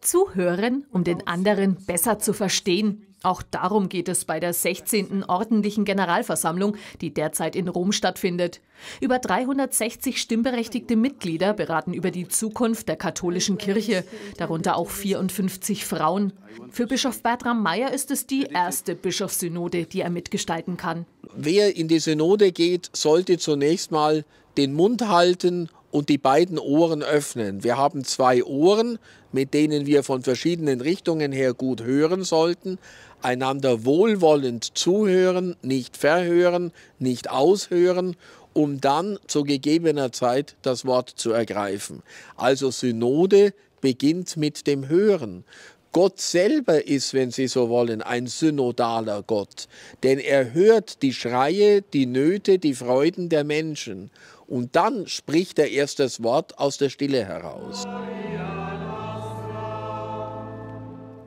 Zuhören, um den anderen besser zu verstehen. Auch darum geht es bei der 16. ordentlichen Generalversammlung, die derzeit in Rom stattfindet. Über 360 stimmberechtigte Mitglieder beraten über die Zukunft der katholischen Kirche, darunter auch 54 Frauen. Für Bischof Bertram Mayer ist es die erste Bischofssynode, die er mitgestalten kann. Wer in die Synode geht, sollte zunächst mal den Mund halten und die beiden Ohren öffnen. Wir haben zwei Ohren, mit denen wir von verschiedenen Richtungen her gut hören sollten, einander wohlwollend zuhören, nicht verhören, nicht aushören, um dann zu gegebener Zeit das Wort zu ergreifen. Also Synode beginnt mit dem Hören. Gott selber ist, wenn Sie so wollen, ein synodaler Gott, denn er hört die Schreie, die Nöte, die Freuden der Menschen und dann spricht er erst das Wort aus der Stille heraus.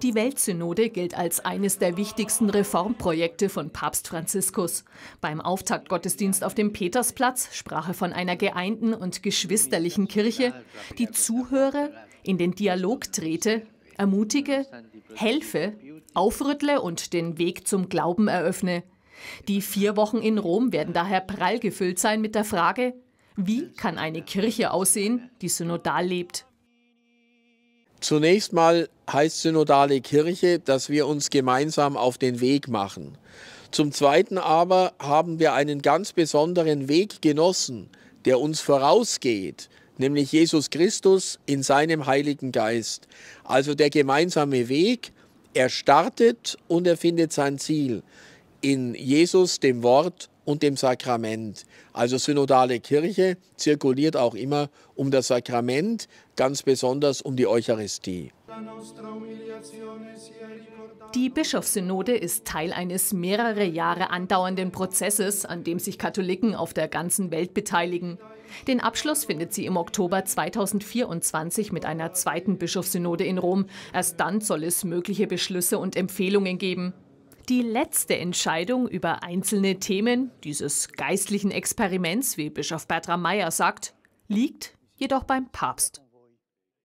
Die Weltsynode gilt als eines der wichtigsten Reformprojekte von Papst Franziskus. Beim Auftaktgottesdienst auf dem Petersplatz sprach er von einer geeinten und geschwisterlichen Kirche, die zuhöre, in den Dialog trete ermutige, helfe, aufrüttle und den Weg zum Glauben eröffne. Die vier Wochen in Rom werden daher prall gefüllt sein mit der Frage, wie kann eine Kirche aussehen, die synodal lebt? Zunächst mal heißt synodale Kirche, dass wir uns gemeinsam auf den Weg machen. Zum Zweiten aber haben wir einen ganz besonderen Weg genossen, der uns vorausgeht, nämlich Jesus Christus in seinem Heiligen Geist. Also der gemeinsame Weg, er startet und er findet sein Ziel in Jesus, dem Wort und dem Sakrament. Also synodale Kirche zirkuliert auch immer um das Sakrament, ganz besonders um die Eucharistie. Die Bischofssynode ist Teil eines mehrere Jahre andauernden Prozesses, an dem sich Katholiken auf der ganzen Welt beteiligen. Den Abschluss findet sie im Oktober 2024 mit einer zweiten Bischofssynode in Rom. Erst dann soll es mögliche Beschlüsse und Empfehlungen geben. Die letzte Entscheidung über einzelne Themen dieses geistlichen Experiments, wie Bischof Bertram Meyer sagt, liegt jedoch beim Papst.